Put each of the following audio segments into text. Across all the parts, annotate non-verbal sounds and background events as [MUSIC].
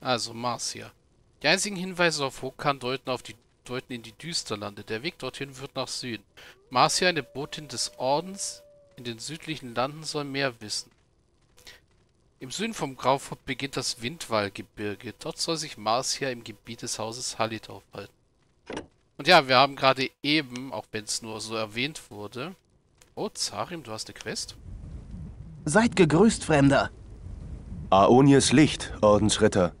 Also Mars hier. Die einzigen Hinweise auf Hokan deuten, auf die, deuten in die Düsterlande. Der Weg dorthin führt nach Süden. Marcia, eine Botin des Ordens in den südlichen Landen, soll mehr wissen. Im Süden vom Graufort beginnt das Windwallgebirge. Dort soll sich Marcia im Gebiet des Hauses Halit aufhalten. Und ja, wir haben gerade eben, auch wenn es nur so erwähnt wurde... Oh, Zarim, du hast eine Quest? Seid gegrüßt, Fremder! Aonies Licht, Ordensritter.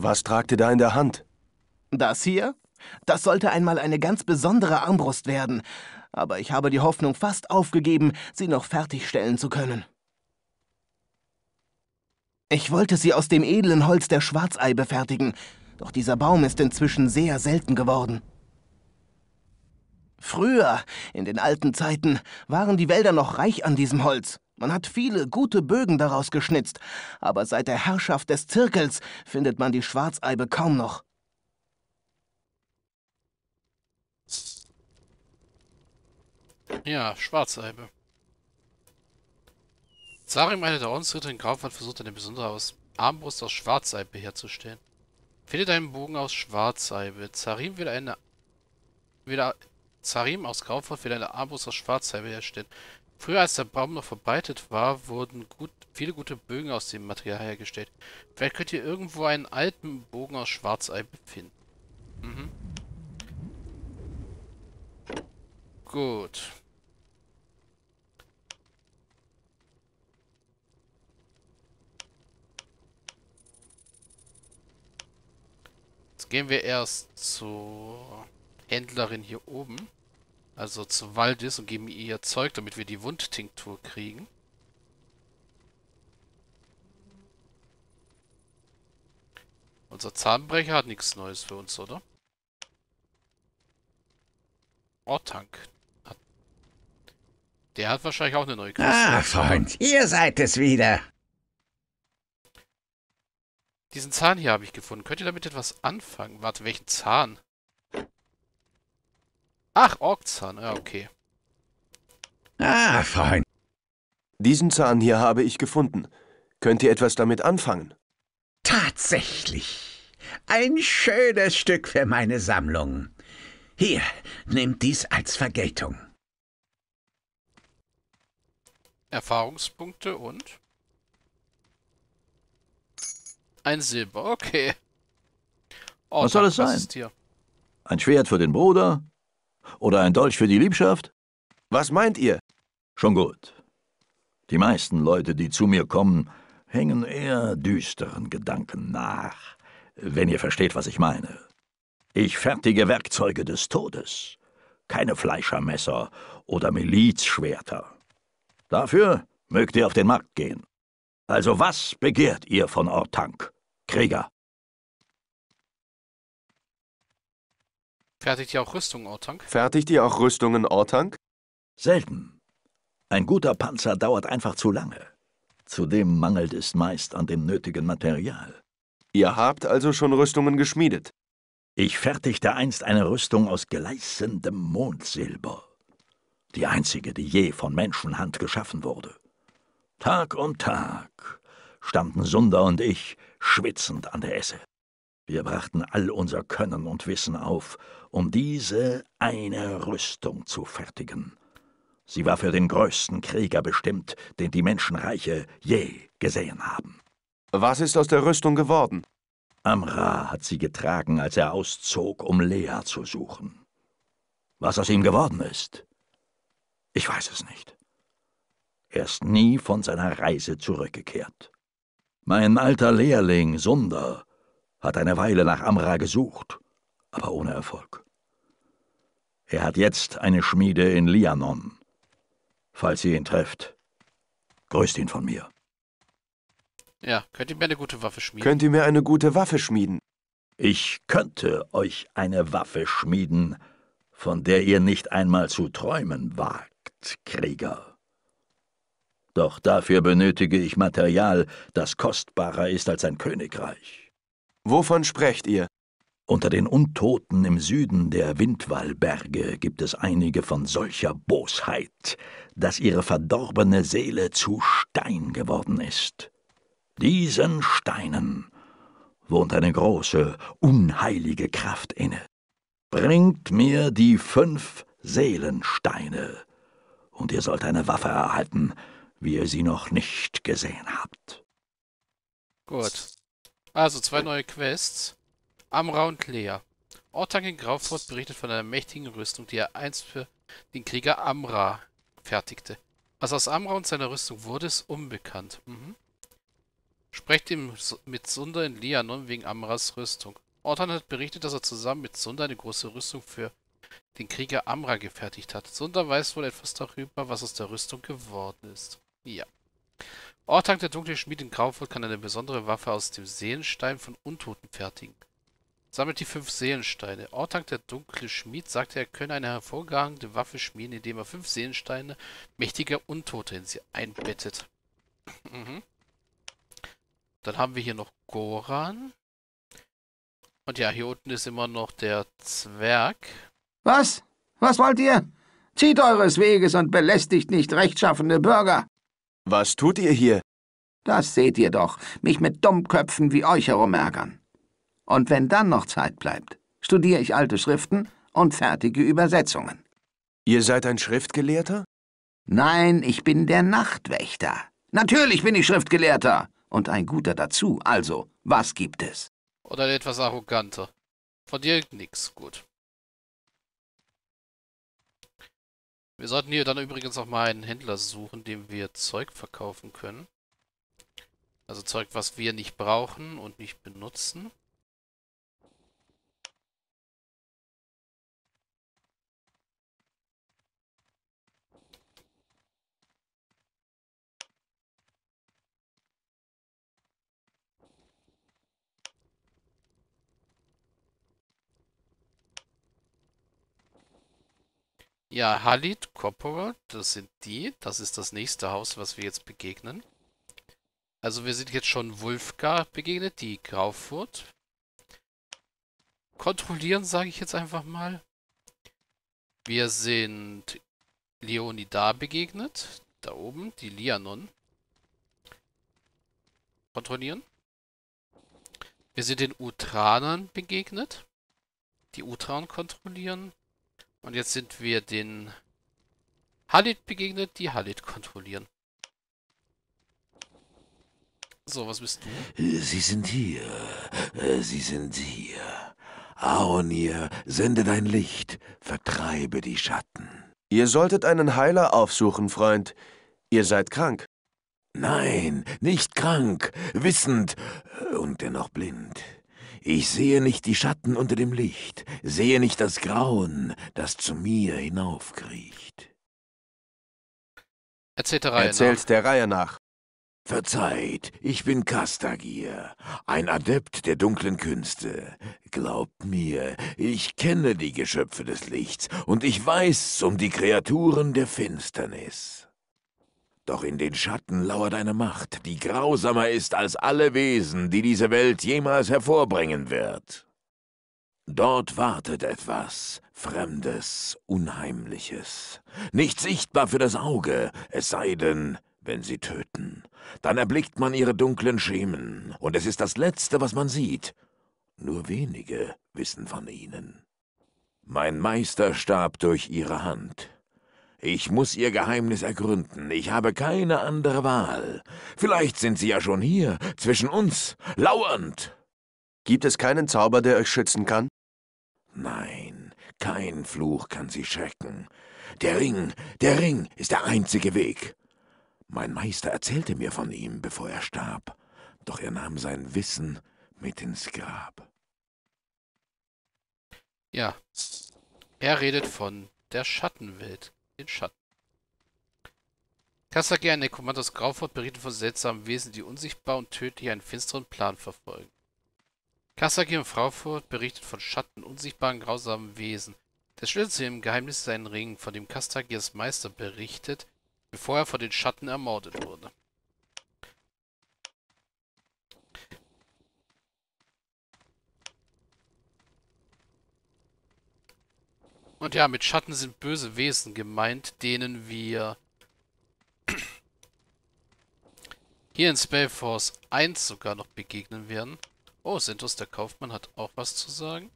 Was tragt ihr da in der Hand? Das hier? Das sollte einmal eine ganz besondere Armbrust werden. Aber ich habe die Hoffnung fast aufgegeben, sie noch fertigstellen zu können. Ich wollte sie aus dem edlen Holz der Schwarzei befertigen, doch dieser Baum ist inzwischen sehr selten geworden. Früher, in den alten Zeiten, waren die Wälder noch reich an diesem Holz. Man hat viele gute Bögen daraus geschnitzt, aber seit der Herrschaft des Zirkels findet man die Schwarzeibe kaum noch. Ja, Schwarzeibe. Sarim, einer der Ordensritter in Graufwald, versucht eine besondere aus Armbrust aus Schwarzeibe herzustellen. Findet einen Bogen aus Schwarzeibe. Zarim will eine... Will Zarim aus Graufort will eine Armbrust aus Schwarzeibe herstellen. Früher, als der Baum noch verbreitet war, wurden gut, viele gute Bögen aus dem Material hergestellt. Vielleicht könnt ihr irgendwo einen alten Bogen aus Schwarzei befinden. Mhm. Gut. Jetzt gehen wir erst zur Händlerin hier oben also zu Waldis und geben ihr Zeug, damit wir die Wundtinktur kriegen. Unser Zahnbrecher hat nichts Neues für uns, oder? Ortank. Der hat wahrscheinlich auch eine neue Kiste. Ah, Freund, ihr seid es wieder. Diesen Zahn hier habe ich gefunden. Könnt ihr damit etwas anfangen? Warte, welchen Zahn? Ach, Orkzahn. Ja, okay. Ah, fein. Diesen Zahn hier habe ich gefunden. Könnt ihr etwas damit anfangen? Tatsächlich. Ein schönes Stück für meine Sammlung. Hier, nehmt dies als Vergeltung. Erfahrungspunkte und ein Silber, okay. Oh, Was soll es sein? Ein Schwert für den Bruder, oder ein Dolch für die Liebschaft? Was meint ihr? Schon gut. Die meisten Leute, die zu mir kommen, hängen eher düsteren Gedanken nach, wenn ihr versteht, was ich meine. Ich fertige Werkzeuge des Todes, keine Fleischermesser oder Milizschwerter. Dafür mögt ihr auf den Markt gehen. Also was begehrt ihr von Ortank, Krieger? Fertigt ihr auch Rüstungen, Ortank? Fertigt ihr auch Rüstungen, Ortank? Selten. Ein guter Panzer dauert einfach zu lange. Zudem mangelt es meist an dem nötigen Material. Ihr habt also schon Rüstungen geschmiedet? Ich fertigte einst eine Rüstung aus gleißendem Mondsilber. Die einzige, die je von Menschenhand geschaffen wurde. Tag um Tag standen Sunder und ich schwitzend an der Esse. Wir brachten all unser Können und Wissen auf, um diese eine Rüstung zu fertigen. Sie war für den größten Krieger bestimmt, den die Menschenreiche je gesehen haben. Was ist aus der Rüstung geworden? Amra hat sie getragen, als er auszog, um Lea zu suchen. Was aus ihm geworden ist? Ich weiß es nicht. Er ist nie von seiner Reise zurückgekehrt. Mein alter Lehrling Sunder hat eine Weile nach Amra gesucht, aber ohne Erfolg. Er hat jetzt eine Schmiede in Lianon. Falls ihr ihn trefft, grüßt ihn von mir. Ja, könnt ihr mir eine gute Waffe schmieden? Könnt ihr mir eine gute Waffe schmieden? Ich könnte euch eine Waffe schmieden, von der ihr nicht einmal zu träumen wagt, Krieger. Doch dafür benötige ich Material, das kostbarer ist als ein Königreich. Wovon sprecht ihr? Unter den Untoten im Süden der Windwallberge gibt es einige von solcher Bosheit, dass ihre verdorbene Seele zu Stein geworden ist. Diesen Steinen wohnt eine große, unheilige Kraft inne. Bringt mir die fünf Seelensteine, und ihr sollt eine Waffe erhalten, wie ihr sie noch nicht gesehen habt. Gut. Also, zwei neue Quests. Amra und Lea. Ortang in Graufort berichtet von einer mächtigen Rüstung, die er einst für den Krieger Amra fertigte. Was aus Amra und seiner Rüstung wurde, ist unbekannt. Mhm. Sprecht ihm mit Sunder in Lianon wegen Amras Rüstung. Ortan hat berichtet, dass er zusammen mit Sunder eine große Rüstung für den Krieger Amra gefertigt hat. Sunder weiß wohl etwas darüber, was aus der Rüstung geworden ist. Ja. Ortank der dunkle Schmied in Grauwurth, kann eine besondere Waffe aus dem Seelenstein von Untoten fertigen. Sammelt die fünf Seelensteine. Ortank der dunkle Schmied, sagte, er könne eine hervorragende Waffe schmieden, indem er fünf Seelensteine mächtiger Untote in sie einbettet. [CLEARS THROAT] mhm. Dann haben wir hier noch Goran. Und ja, hier unten ist immer noch der Zwerg. Was? Was wollt ihr? Zieht eures Weges und belästigt nicht rechtschaffende Bürger. Was tut ihr hier? Das seht ihr doch, mich mit Dummköpfen wie euch herumärgern. Und wenn dann noch Zeit bleibt, studiere ich alte Schriften und fertige Übersetzungen. Ihr seid ein Schriftgelehrter? Nein, ich bin der Nachtwächter. Natürlich bin ich Schriftgelehrter. Und ein guter dazu. Also, was gibt es? Oder etwas arroganter. Von dir nix, gut. Wir sollten hier dann übrigens auch mal einen Händler suchen, dem wir Zeug verkaufen können. Also Zeug, was wir nicht brauchen und nicht benutzen. Ja, Halit, Corporal, das sind die. Das ist das nächste Haus, was wir jetzt begegnen. Also wir sind jetzt schon Wulfgar begegnet, die Graufurt. Kontrollieren, sage ich jetzt einfach mal. Wir sind Leonida begegnet. Da oben, die Lianon. Kontrollieren. Wir sind den Utranern begegnet. Die Utran kontrollieren. Und jetzt sind wir den Halit begegnet, die Halit kontrollieren. So, was bist du? Sie sind hier. Sie sind hier. Aonir, sende dein Licht, vertreibe die Schatten. Ihr solltet einen Heiler aufsuchen, Freund. Ihr seid krank. Nein, nicht krank, wissend und dennoch blind. Ich sehe nicht die Schatten unter dem Licht, sehe nicht das Grauen, das zu mir hinaufkriecht. Erzählt der Reihe Erzählt nach. der Reihe nach. Verzeiht, ich bin Kastagier, ein Adept der dunklen Künste. Glaubt mir, ich kenne die Geschöpfe des Lichts und ich weiß um die Kreaturen der Finsternis. Doch in den Schatten lauert eine Macht, die grausamer ist als alle Wesen, die diese Welt jemals hervorbringen wird. Dort wartet etwas Fremdes, Unheimliches, nicht sichtbar für das Auge, es sei denn, wenn sie töten. Dann erblickt man ihre dunklen Schemen, und es ist das Letzte, was man sieht. Nur wenige wissen von ihnen. Mein Meister starb durch ihre Hand. Ich muss Ihr Geheimnis ergründen. Ich habe keine andere Wahl. Vielleicht sind Sie ja schon hier, zwischen uns, lauernd. Gibt es keinen Zauber, der euch schützen kann? Nein, kein Fluch kann Sie schrecken. Der Ring, der Ring ist der einzige Weg. Mein Meister erzählte mir von ihm, bevor er starb, doch er nahm sein Wissen mit ins Grab. Ja, er redet von der Schattenwelt den Schatten. Kassagier ein Nekromant aus Graufort, berichtet von seltsamen Wesen, die unsichtbar und tödlich einen finsteren Plan verfolgen. Kassagier und Fraufurt berichtet von Schatten, unsichtbaren, grausamen Wesen. Der Schlüssel zu dem Geheimnis ist ein Ring, von dem Kastagirs Meister berichtet, bevor er von den Schatten ermordet wurde. Und ja, mit Schatten sind böse Wesen gemeint, denen wir [CLEARS THROAT] hier in Spellforce 1 sogar noch begegnen werden. Oh, Sentos, der Kaufmann, hat auch was zu sagen.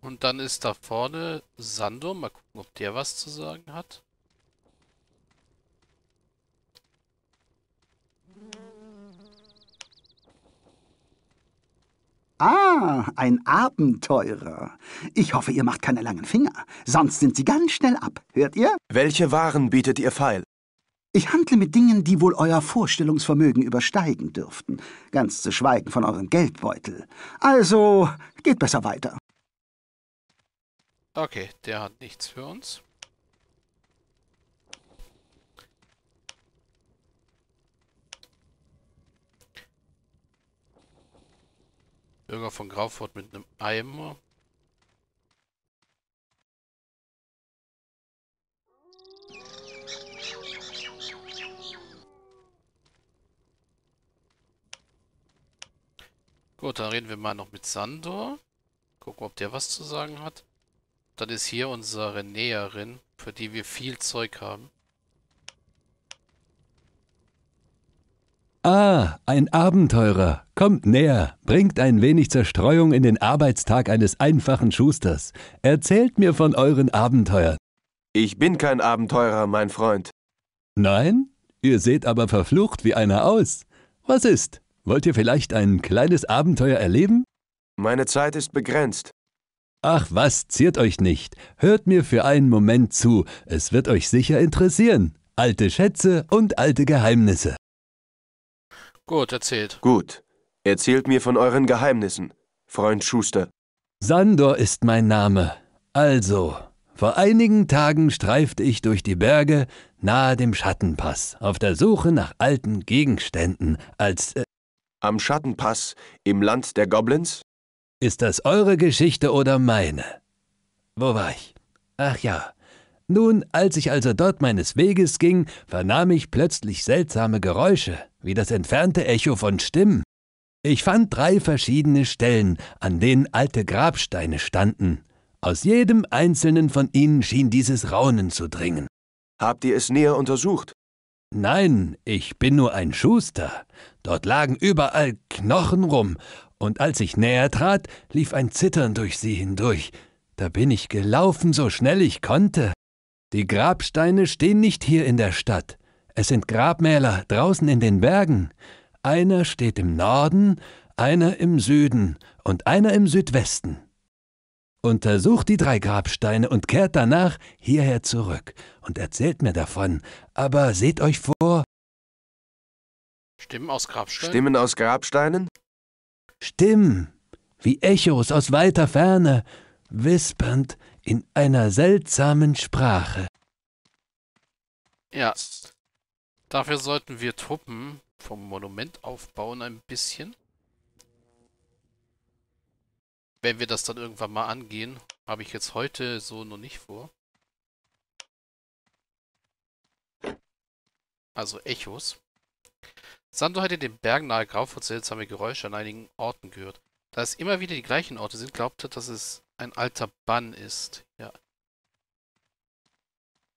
Und dann ist da vorne Sandor. Mal gucken, ob der was zu sagen hat. Ah, ein Abenteurer. Ich hoffe, ihr macht keine langen Finger, sonst sind sie ganz schnell ab, hört ihr? Welche Waren bietet ihr feil? Ich handle mit Dingen, die wohl euer Vorstellungsvermögen übersteigen dürften, ganz zu schweigen von eurem Geldbeutel. Also, geht besser weiter. Okay, der hat nichts für uns. Bürger von Graufurt mit einem Eimer. Gut, dann reden wir mal noch mit Sandor. Gucken, ob der was zu sagen hat. Dann ist hier unsere Näherin, für die wir viel Zeug haben. Ah, ein Abenteurer. Kommt näher, bringt ein wenig Zerstreuung in den Arbeitstag eines einfachen Schusters. Erzählt mir von euren Abenteuern. Ich bin kein Abenteurer, mein Freund. Nein? Ihr seht aber verflucht wie einer aus. Was ist? Wollt ihr vielleicht ein kleines Abenteuer erleben? Meine Zeit ist begrenzt. Ach was, ziert euch nicht. Hört mir für einen Moment zu, es wird euch sicher interessieren. Alte Schätze und alte Geheimnisse. Gut, erzählt. Gut. Erzählt mir von euren Geheimnissen, Freund Schuster. Sandor ist mein Name. Also, vor einigen Tagen streifte ich durch die Berge nahe dem Schattenpass auf der Suche nach alten Gegenständen, als. Äh, Am Schattenpass im Land der Goblins? Ist das eure Geschichte oder meine? Wo war ich? Ach ja. Nun, als ich also dort meines Weges ging, vernahm ich plötzlich seltsame Geräusche wie das entfernte Echo von Stimmen. Ich fand drei verschiedene Stellen, an denen alte Grabsteine standen. Aus jedem einzelnen von ihnen schien dieses Raunen zu dringen. Habt ihr es näher untersucht? Nein, ich bin nur ein Schuster. Dort lagen überall Knochen rum, und als ich näher trat, lief ein Zittern durch sie hindurch. Da bin ich gelaufen, so schnell ich konnte. Die Grabsteine stehen nicht hier in der Stadt. Es sind Grabmäler draußen in den Bergen. Einer steht im Norden, einer im Süden und einer im Südwesten. Untersucht die drei Grabsteine und kehrt danach hierher zurück und erzählt mir davon, aber seht euch vor. Stimmen aus Grabsteinen? Stimmen aus Grabsteinen? Stimmen, wie Echos aus weiter Ferne, wispernd in einer seltsamen Sprache. Ja, Dafür sollten wir Truppen vom Monument aufbauen ein bisschen. Wenn wir das dann irgendwann mal angehen, habe ich jetzt heute so noch nicht vor. Also Echos. Sando hat in den Bergen nahe Graufuhr seltsame Geräusche an einigen Orten gehört. Da es immer wieder die gleichen Orte sind, glaubte, dass es ein alter Bann ist. Ja,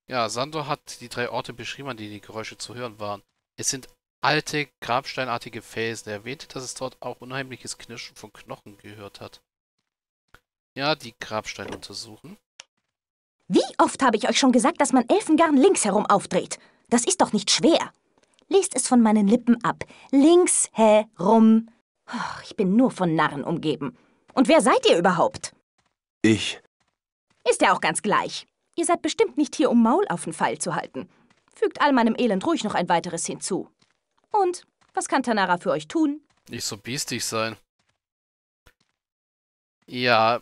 ja, Sandor hat die drei Orte beschrieben, an denen die Geräusche zu hören waren. Es sind alte, grabsteinartige Felsen. Er erwähnte, dass es dort auch unheimliches Knirschen von Knochen gehört hat. Ja, die Grabsteine untersuchen. Wie oft habe ich euch schon gesagt, dass man Elfengarn links herum aufdreht? Das ist doch nicht schwer. Lest es von meinen Lippen ab. Links herum. Ich bin nur von Narren umgeben. Und wer seid ihr überhaupt? Ich. Ist ja auch ganz gleich. Ihr seid bestimmt nicht hier, um Maul auf den pfeil zu halten. Fügt all meinem Elend ruhig noch ein weiteres hinzu. Und, was kann Tanara für euch tun? Nicht so biestig sein. Ja.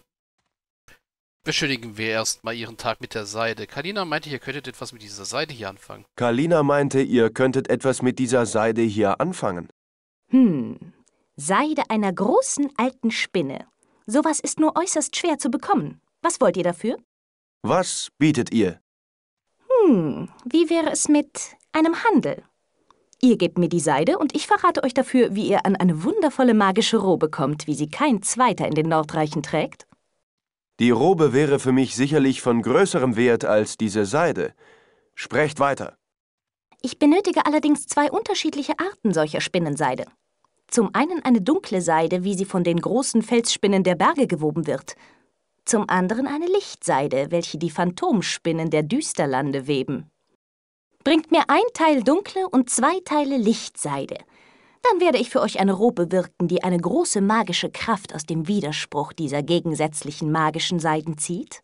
Beschönigen wir erstmal ihren Tag mit der Seide. Kalina meinte, ihr könntet etwas mit dieser Seide hier anfangen. Kalina meinte, ihr könntet etwas mit dieser Seide hier anfangen. Hm. Seide einer großen alten Spinne. Sowas ist nur äußerst schwer zu bekommen. Was wollt ihr dafür? Was bietet ihr? Hm, wie wäre es mit einem Handel? Ihr gebt mir die Seide und ich verrate euch dafür, wie ihr an eine wundervolle magische Robe kommt, wie sie kein Zweiter in den Nordreichen trägt. Die Robe wäre für mich sicherlich von größerem Wert als diese Seide. Sprecht weiter. Ich benötige allerdings zwei unterschiedliche Arten solcher Spinnenseide. Zum einen eine dunkle Seide, wie sie von den großen Felsspinnen der Berge gewoben wird, zum anderen eine Lichtseide, welche die Phantomspinnen der Düsterlande weben. Bringt mir ein Teil dunkle und zwei Teile Lichtseide. Dann werde ich für euch eine Robe wirken, die eine große magische Kraft aus dem Widerspruch dieser gegensätzlichen magischen Seiden zieht.